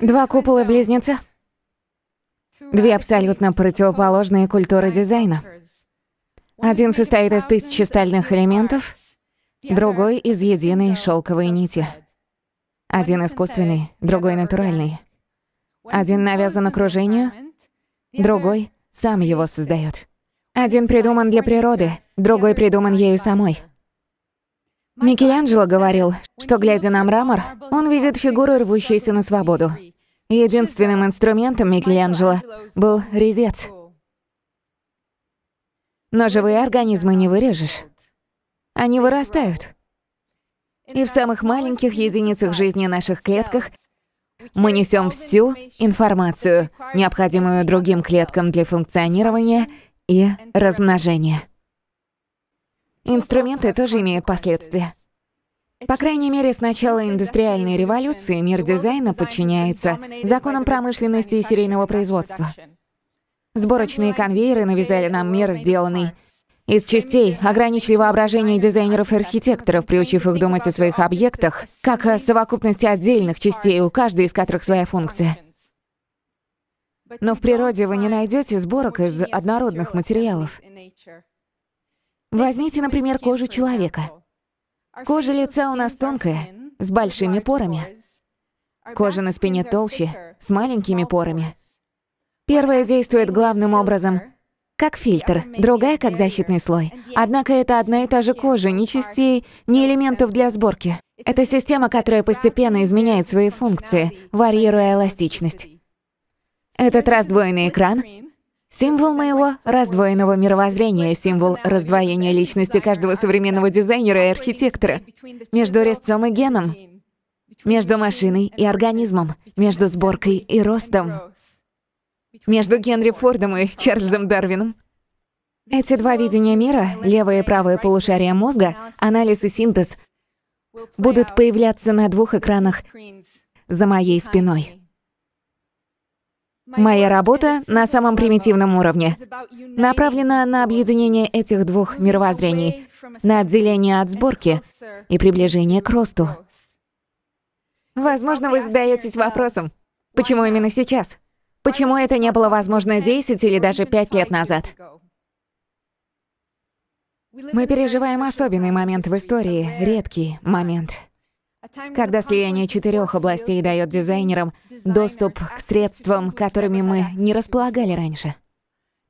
Два купола-близнеца. Две абсолютно противоположные культуры дизайна. Один состоит из тысячи стальных элементов, другой — из единой шелковой нити. Один искусственный, другой натуральный. Один навязан окружению, другой сам его создает. Один придуман для природы, другой придуман ею самой. Микеланджело говорил, что, глядя на мрамор, он видит фигуру, рвущуюся на свободу. Единственным инструментом Микеланджело был резец. Но живые организмы не вырежешь. Они вырастают. И в самых маленьких единицах жизни наших клетках мы несем всю информацию, необходимую другим клеткам для функционирования и размножения. Инструменты тоже имеют последствия. По крайней мере, с начала индустриальной революции мир дизайна подчиняется законам промышленности и серийного производства. Сборочные конвейеры навязали нам мир, сделанный из частей, ограничили воображение дизайнеров и архитекторов, приучив их думать о своих объектах, как о совокупности отдельных частей, у каждой из которых своя функция. Но в природе вы не найдете сборок из однородных материалов. Возьмите, например, кожу человека — Кожа лица у нас тонкая, с большими порами. Кожа на спине толще, с маленькими порами. Первая действует главным образом как фильтр, другая как защитный слой. Однако это одна и та же кожа, ни частей, ни элементов для сборки. Это система, которая постепенно изменяет свои функции, варьируя эластичность. Этот раздвоенный экран Символ моего раздвоенного мировоззрения, символ раздвоения личности каждого современного дизайнера и архитектора. Между резцом и геном, между машиной и организмом, между сборкой и ростом, между Генри Фордом и Чарльзом Дарвином. Эти два видения мира, левое и правое полушария мозга, анализ и синтез, будут появляться на двух экранах за моей спиной. Моя работа на самом примитивном уровне направлена на объединение этих двух мировоззрений, на отделение от сборки и приближение к росту. Возможно, вы задаетесь вопросом, почему именно сейчас? Почему это не было возможно 10 или даже 5 лет назад? Мы переживаем особенный момент в истории, редкий момент. Когда слияние четырех областей дает дизайнерам доступ к средствам, которыми мы не располагали раньше.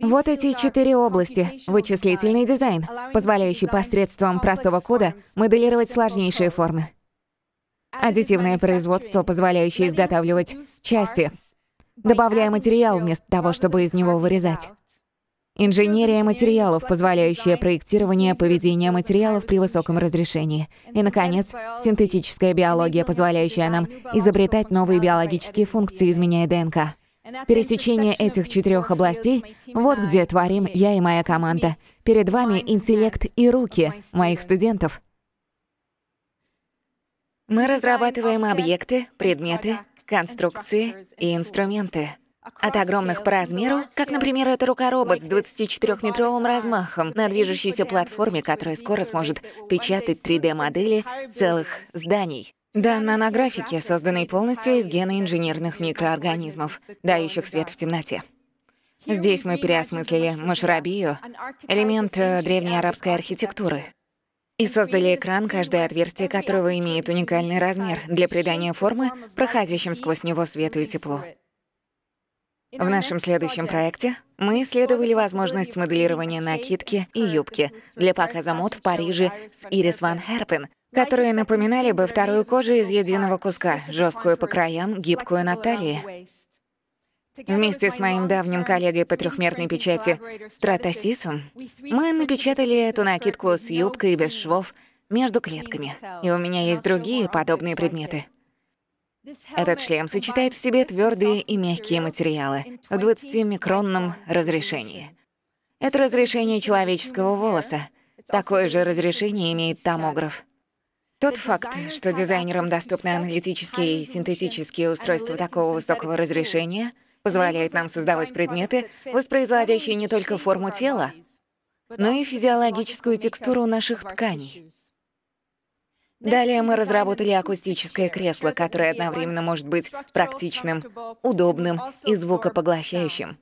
Вот эти четыре области. Вычислительный дизайн, позволяющий посредством простого кода моделировать сложнейшие формы. Аддитивное производство, позволяющее изготавливать части, добавляя материал вместо того, чтобы из него вырезать. Инженерия материалов, позволяющая проектирование поведения материалов при высоком разрешении. И, наконец, синтетическая биология, позволяющая нам изобретать новые биологические функции, изменяя ДНК. Пересечение этих четырех областей — вот где творим я и моя команда. Перед вами интеллект и руки моих студентов. Мы разрабатываем объекты, предметы, конструкции и инструменты. От огромных по размеру, как, например, эта рука-робот с 24-метровым размахом на движущейся платформе, которая скоро сможет печатать 3D-модели целых зданий. Да, нанографики, созданные полностью из гена инженерных микроорганизмов, дающих свет в темноте. Здесь мы переосмыслили машрабию, элемент э, древней арабской архитектуры, и создали экран, каждое отверстие которого имеет уникальный размер для придания формы проходящим сквозь него свету и теплу. В нашем следующем проекте мы исследовали возможность моделирования накидки и юбки для показа мод в Париже с Ирис Ван Херпен, которые напоминали бы вторую кожу из единого куска, жесткую по краям, гибкую на талии. Вместе с моим давним коллегой по трехмерной печати Стратосисом мы напечатали эту накидку с юбкой без швов между клетками. И у меня есть другие подобные предметы. Этот шлем сочетает в себе твердые и мягкие материалы в 20-микронном разрешении. Это разрешение человеческого волоса. Такое же разрешение имеет томограф. Тот факт, что дизайнерам доступны аналитические и синтетические устройства такого высокого разрешения, позволяет нам создавать предметы, воспроизводящие не только форму тела, но и физиологическую текстуру наших тканей. Далее мы разработали акустическое кресло, которое одновременно может быть практичным, удобным и звукопоглощающим.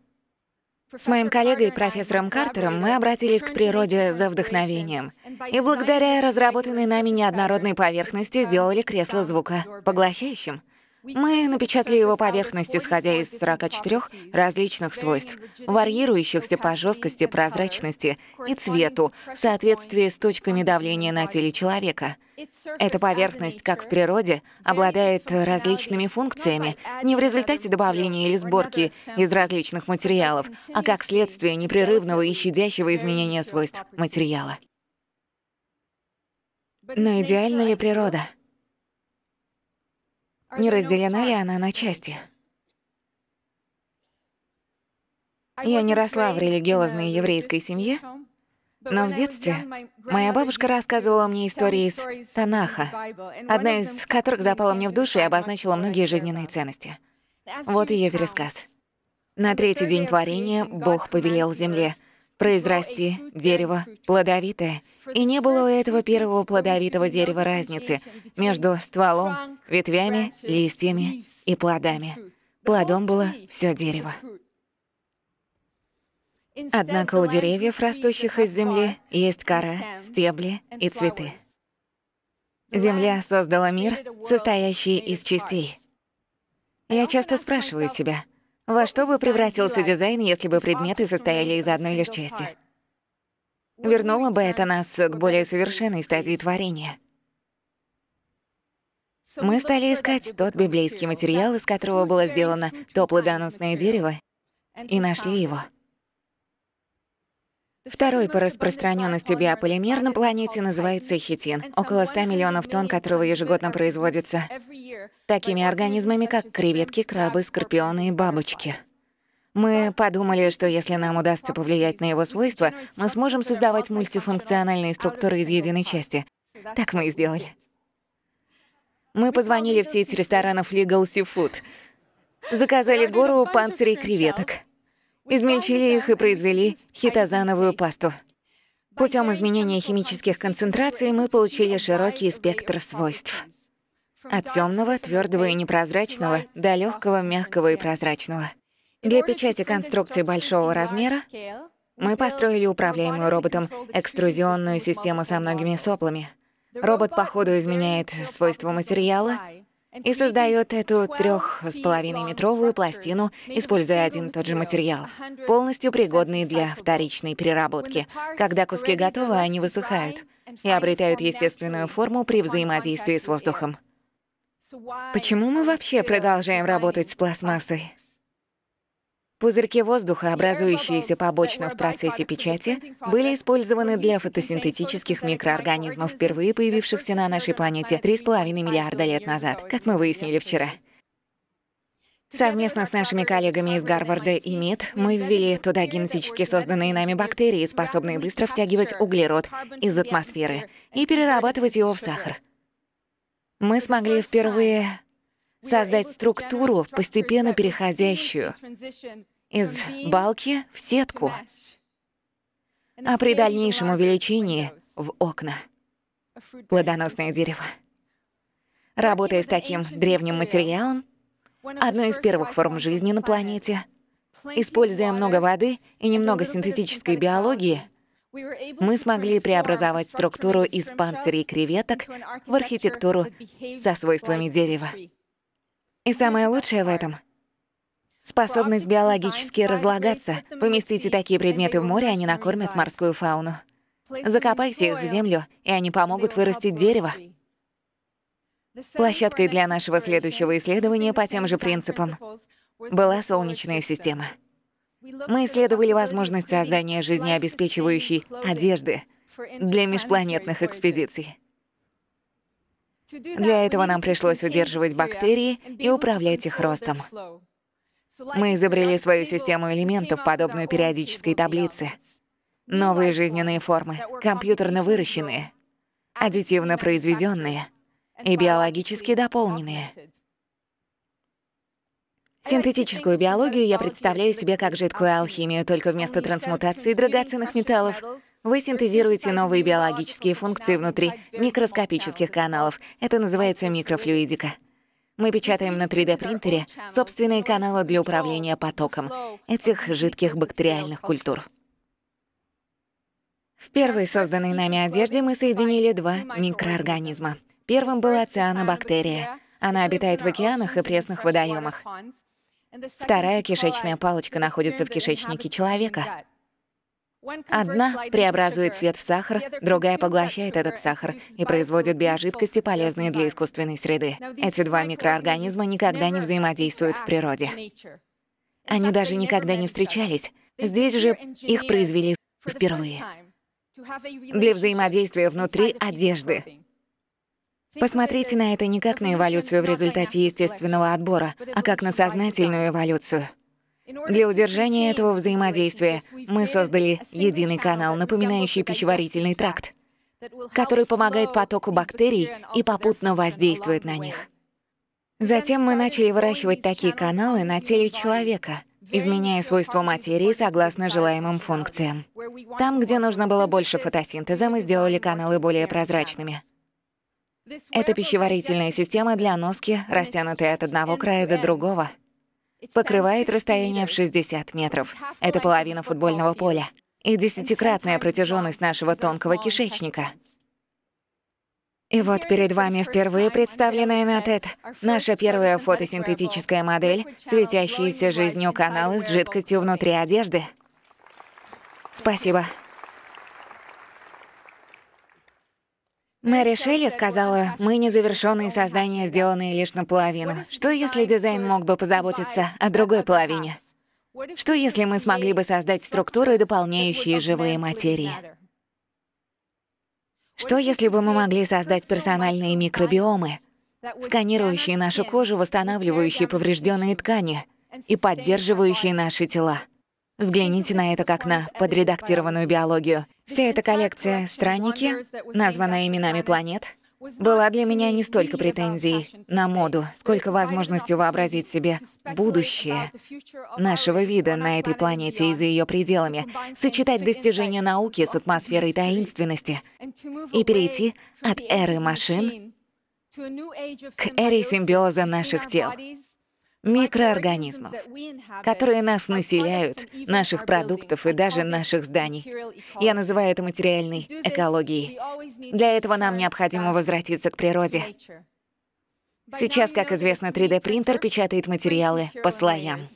С моим коллегой, профессором Картером, мы обратились к природе за вдохновением. И благодаря разработанной нами неоднородной поверхности сделали кресло звука поглощающим. Мы напечатали его поверхность, исходя из 44 различных свойств, варьирующихся по жесткости, прозрачности и цвету в соответствии с точками давления на теле человека. Эта поверхность, как в природе, обладает различными функциями, не в результате добавления или сборки из различных материалов, а как следствие непрерывного и щадящего изменения свойств материала. Но идеальна ли природа? Не разделена ли она на части? Я не росла в религиозной еврейской семье, но в детстве моя бабушка рассказывала мне истории из Танаха, одна из которых запала мне в душу и обозначила многие жизненные ценности. Вот ее пересказ. На третий день творения Бог повелел земле — произрасти дерево плодовитое. И не было у этого первого плодовитого дерева разницы между стволом, ветвями, листьями и плодами. Плодом было все дерево. Однако у деревьев, растущих из земли, есть кора, стебли и цветы. Земля создала мир, состоящий из частей. Я часто спрашиваю себя, во что бы превратился дизайн, если бы предметы состояли из одной лишь части? Вернуло бы это нас к более совершенной стадии творения. Мы стали искать тот библейский материал, из которого было сделано то плодоносное дерево, и нашли его. Второй по распространенности биополимер на планете называется хитин, около 100 миллионов тонн которого ежегодно производится такими организмами, как креветки, крабы, скорпионы и бабочки. Мы подумали, что если нам удастся повлиять на его свойства, мы сможем создавать мультифункциональные структуры из единой части. Так мы и сделали. Мы позвонили в сеть ресторанов Legal Seafood. Заказали гору панцирей креветок. Измельчили их и произвели хитозановую пасту. Путем изменения химических концентраций мы получили широкий спектр свойств. От темного, твердого и непрозрачного до легкого, мягкого и прозрачного. Для печати конструкций большого размера мы построили управляемую роботом экструзионную систему со многими соплами. Робот по ходу изменяет свойства материала и создает эту трех с половиной метровую пластину, используя один и тот же материал, полностью пригодный для вторичной переработки. Когда куски готовы, они высыхают и обретают естественную форму при взаимодействии с воздухом. Почему мы вообще продолжаем работать с пластмассой? Пузырьки воздуха, образующиеся побочно в процессе печати, были использованы для фотосинтетических микроорганизмов, впервые появившихся на нашей планете 3,5 миллиарда лет назад, как мы выяснили вчера. Совместно с нашими коллегами из Гарварда и МИД мы ввели туда генетически созданные нами бактерии, способные быстро втягивать углерод из атмосферы и перерабатывать его в сахар мы смогли впервые создать структуру, постепенно переходящую из балки в сетку, а при дальнейшем увеличении — в окна. Плодоносное дерево. Работая с таким древним материалом, одной из первых форм жизни на планете, используя много воды и немного синтетической биологии, мы смогли преобразовать структуру из панцирей креветок в архитектуру со свойствами дерева. И самое лучшее в этом — способность биологически разлагаться. Поместите такие предметы в море, они накормят морскую фауну. Закопайте их в землю, и они помогут вырастить дерево. Площадкой для нашего следующего исследования по тем же принципам была Солнечная система. Мы исследовали возможность создания жизнеобеспечивающей одежды для межпланетных экспедиций. Для этого нам пришлось удерживать бактерии и управлять их ростом. Мы изобрели свою систему элементов, подобную периодической таблице. Новые жизненные формы, компьютерно выращенные, аддитивно произведенные и биологически дополненные — Синтетическую биологию я представляю себе как жидкую алхимию, только вместо трансмутации драгоценных металлов вы синтезируете новые биологические функции внутри микроскопических каналов. Это называется микрофлюидика. Мы печатаем на 3D-принтере собственные каналы для управления потоком этих жидких бактериальных культур. В первой созданной нами одежде мы соединили два микроорганизма. Первым была цианобактерия. Она обитает в океанах и пресных водоемах. Вторая кишечная палочка находится в кишечнике человека. Одна преобразует свет в сахар, другая поглощает этот сахар и производит биожидкости, полезные для искусственной среды. Эти два микроорганизма никогда не взаимодействуют в природе. Они даже никогда не встречались. Здесь же их произвели впервые. Для взаимодействия внутри одежды. Посмотрите на это не как на эволюцию в результате естественного отбора, а как на сознательную эволюцию. Для удержания этого взаимодействия мы создали единый канал, напоминающий пищеварительный тракт, который помогает потоку бактерий и попутно воздействует на них. Затем мы начали выращивать такие каналы на теле человека, изменяя свойства материи согласно желаемым функциям. Там, где нужно было больше фотосинтеза, мы сделали каналы более прозрачными. Это пищеварительная система для носки, растянутая от одного края до другого. Покрывает расстояние в 60 метров. Это половина футбольного поля. И десятикратная протяженность нашего тонкого кишечника. И вот перед вами впервые представленная на ТЭД наша первая фотосинтетическая модель, светящиеся жизнью каналы с жидкостью внутри одежды. Спасибо. Мэри Шелли сказала, «Мы незавершенные создания, сделанные лишь наполовину. Что, если дизайн мог бы позаботиться о другой половине? Что, если мы смогли бы создать структуры, дополняющие живые материи? Что, если бы мы могли создать персональные микробиомы, сканирующие нашу кожу, восстанавливающие поврежденные ткани и поддерживающие наши тела? Взгляните на это как на подредактированную биологию. Вся эта коллекция «Странники», названная именами планет, была для меня не столько претензий на моду, сколько возможностью вообразить себе будущее нашего вида на этой планете и за ее пределами, сочетать достижения науки с атмосферой таинственности и перейти от эры машин к эре симбиоза наших тел микроорганизмов, которые нас населяют, наших продуктов и даже наших зданий. Я называю это материальной экологией. Для этого нам необходимо возвратиться к природе. Сейчас, как известно, 3D-принтер печатает материалы по слоям.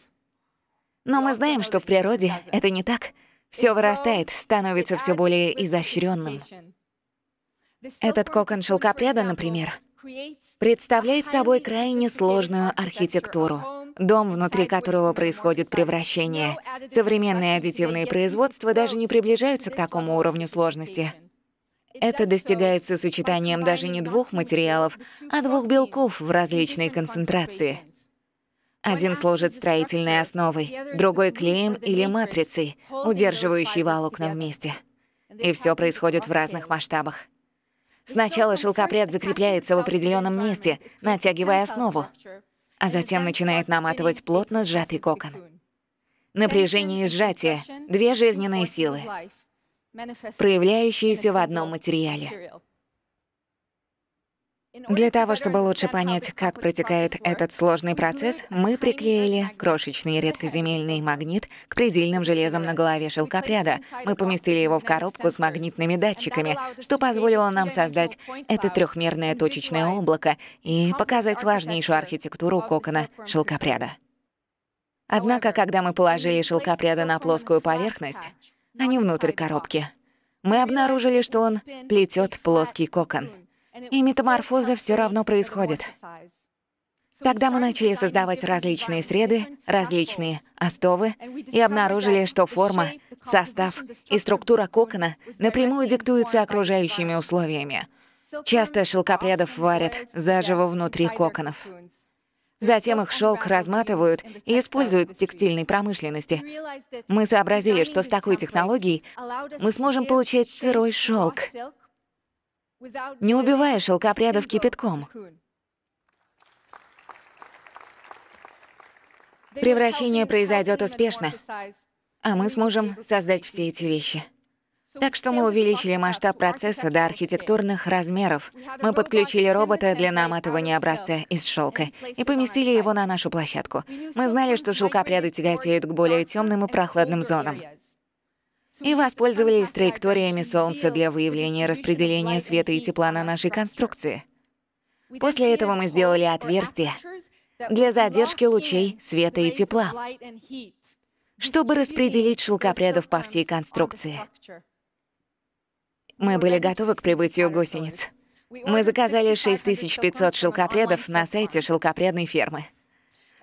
Но мы знаем, что в природе это не так. Все вырастает, становится все более изощренным. Этот кокон шелкопряда, например, представляет собой крайне сложную архитектуру, дом, внутри которого происходит превращение. Современные аддитивные производства даже не приближаются к такому уровню сложности. Это достигается сочетанием даже не двух материалов, а двух белков в различной концентрации. Один служит строительной основой, другой — клеем или матрицей, удерживающей волокна вместе. И все происходит в разных масштабах. Сначала шелкопряд закрепляется в определенном месте, натягивая основу, а затем начинает наматывать плотно сжатый кокон. Напряжение и сжатие — две жизненные силы, проявляющиеся в одном материале. Для того, чтобы лучше понять, как протекает этот сложный процесс, мы приклеили крошечный редкоземельный магнит к предельным железам на голове шелкопряда. Мы поместили его в коробку с магнитными датчиками, что позволило нам создать это трехмерное точечное облако и показать важнейшую архитектуру кокона шелкопряда. Однако, когда мы положили шелкопряда на плоскую поверхность, а не внутрь коробки, мы обнаружили, что он плетет плоский кокон — и метаморфоза все равно происходит. Тогда мы начали создавать различные среды, различные остовы и обнаружили, что форма, состав и структура кокона напрямую диктуются окружающими условиями. Часто шелкопрядов варят заживо внутри коконов. Затем их шелк разматывают и используют в текстильной промышленности. Мы сообразили, что с такой технологией мы сможем получать сырой шелк, не убивая шелкопрядов кипятком. Превращение произойдет успешно, а мы сможем создать все эти вещи. Так что мы увеличили масштаб процесса до архитектурных размеров. Мы подключили робота для наматывания образца из шелка и поместили его на нашу площадку. Мы знали, что шелкопряды тяготеют к более темным и прохладным зонам и воспользовались траекториями Солнца для выявления распределения света и тепла на нашей конструкции. После этого мы сделали отверстие для задержки лучей, света и тепла, чтобы распределить шелкопрядов по всей конструкции. Мы были готовы к прибытию гусениц. Мы заказали 6500 шелкопрядов на сайте шелкопрядной фермы.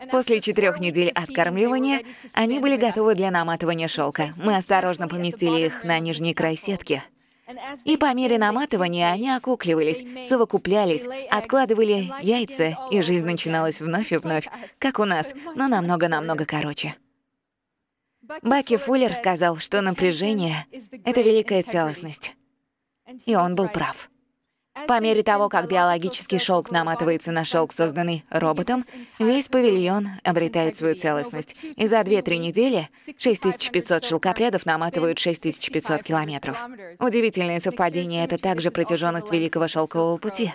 После четырех недель откармливания они были готовы для наматывания шелка. Мы осторожно поместили их на нижний край сетки. И по мере наматывания они окукливались, совокуплялись, откладывали яйца, и жизнь начиналась вновь и вновь, как у нас, но намного-намного короче. Баки Фуллер сказал, что напряжение — это великая целостность. И он был прав. По мере того, как биологический шелк наматывается на шелк, созданный роботом, весь павильон обретает свою целостность. И за 2-3 недели 6500 шелкопрядов наматывают 6500 километров. Удивительное совпадение — это также протяженность Великого Шелкового Пути.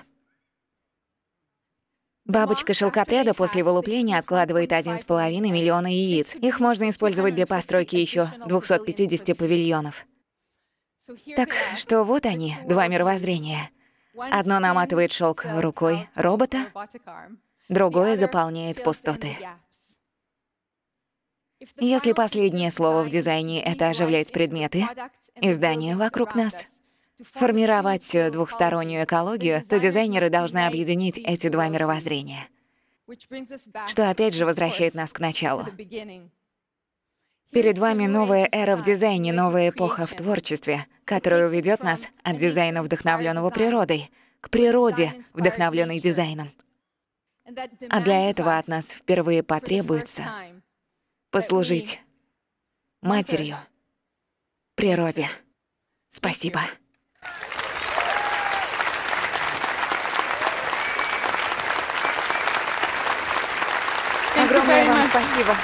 Бабочка шелкопряда после вылупления откладывает 1,5 миллиона яиц. Их можно использовать для постройки еще 250 павильонов. Так что вот они, два мировоззрения — Одно наматывает шелк рукой робота, другое заполняет пустоты. Если последнее слово в дизайне — это оживлять предметы, издания вокруг нас, формировать двухстороннюю экологию, то дизайнеры должны объединить эти два мировоззрения. Что опять же возвращает нас к началу. Перед вами новая эра в дизайне, новая эпоха в творчестве, которая уведет нас от дизайна, вдохновленного природой, к природе, вдохновленной дизайном. А для этого от нас впервые потребуется послужить матерью, природе. Спасибо. Огромное вам спасибо.